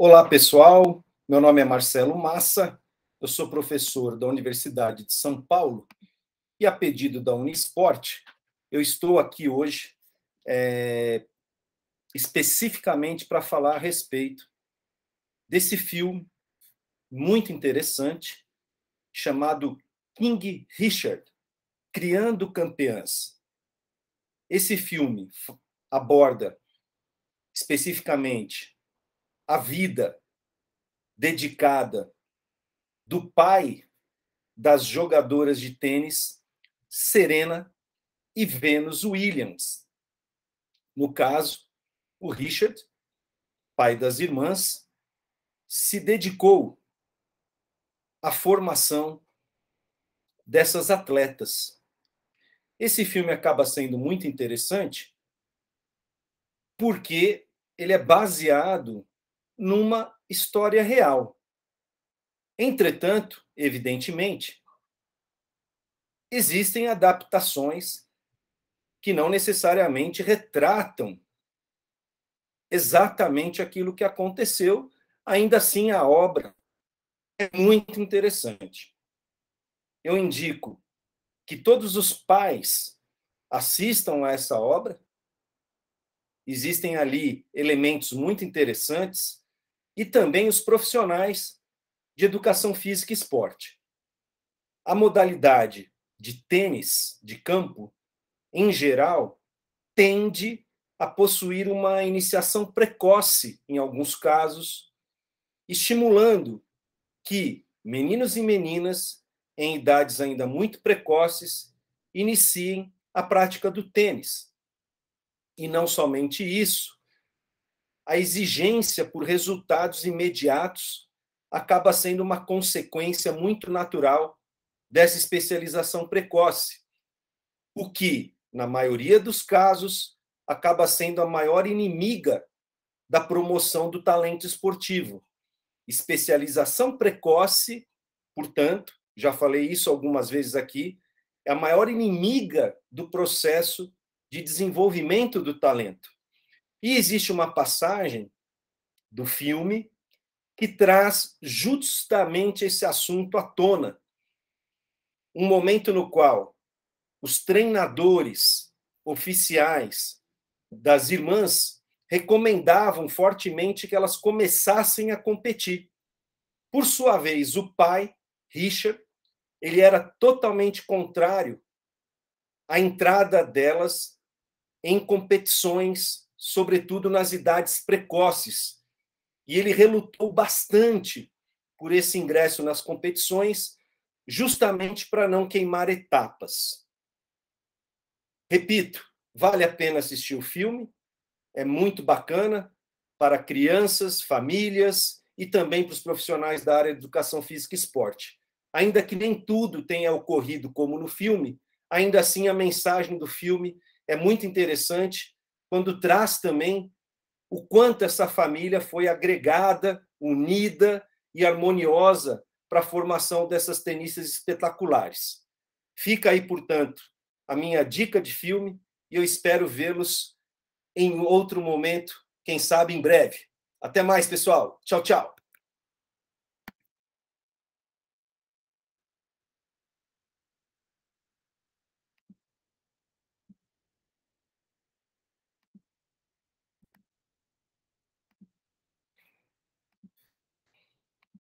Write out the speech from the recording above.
Olá, pessoal. Meu nome é Marcelo Massa. Eu sou professor da Universidade de São Paulo e, a pedido da Unisport, eu estou aqui hoje é, especificamente para falar a respeito desse filme muito interessante chamado King Richard Criando Campeãs. Esse filme aborda especificamente a vida dedicada do pai das jogadoras de tênis Serena e Venus Williams. No caso, o Richard, pai das irmãs, se dedicou à formação dessas atletas. Esse filme acaba sendo muito interessante porque ele é baseado numa história real. Entretanto, evidentemente, existem adaptações que não necessariamente retratam exatamente aquilo que aconteceu, ainda assim a obra é muito interessante. Eu indico que todos os pais assistam a essa obra. Existem ali elementos muito interessantes e também os profissionais de educação física e esporte. A modalidade de tênis de campo, em geral, tende a possuir uma iniciação precoce, em alguns casos, estimulando que meninos e meninas, em idades ainda muito precoces, iniciem a prática do tênis. E não somente isso, a exigência por resultados imediatos acaba sendo uma consequência muito natural dessa especialização precoce, o que, na maioria dos casos, acaba sendo a maior inimiga da promoção do talento esportivo. Especialização precoce, portanto, já falei isso algumas vezes aqui, é a maior inimiga do processo de desenvolvimento do talento. E existe uma passagem do filme que traz justamente esse assunto à tona. Um momento no qual os treinadores oficiais das irmãs recomendavam fortemente que elas começassem a competir. Por sua vez, o pai, Richard, ele era totalmente contrário à entrada delas em competições sobretudo nas idades precoces. E ele relutou bastante por esse ingresso nas competições, justamente para não queimar etapas. Repito, vale a pena assistir o filme, é muito bacana para crianças, famílias e também para os profissionais da área de educação física e esporte. Ainda que nem tudo tenha ocorrido como no filme, ainda assim a mensagem do filme é muito interessante quando traz também o quanto essa família foi agregada, unida e harmoniosa para a formação dessas tenistas espetaculares. Fica aí, portanto, a minha dica de filme e eu espero vê-los em outro momento, quem sabe em breve. Até mais, pessoal. Tchau, tchau.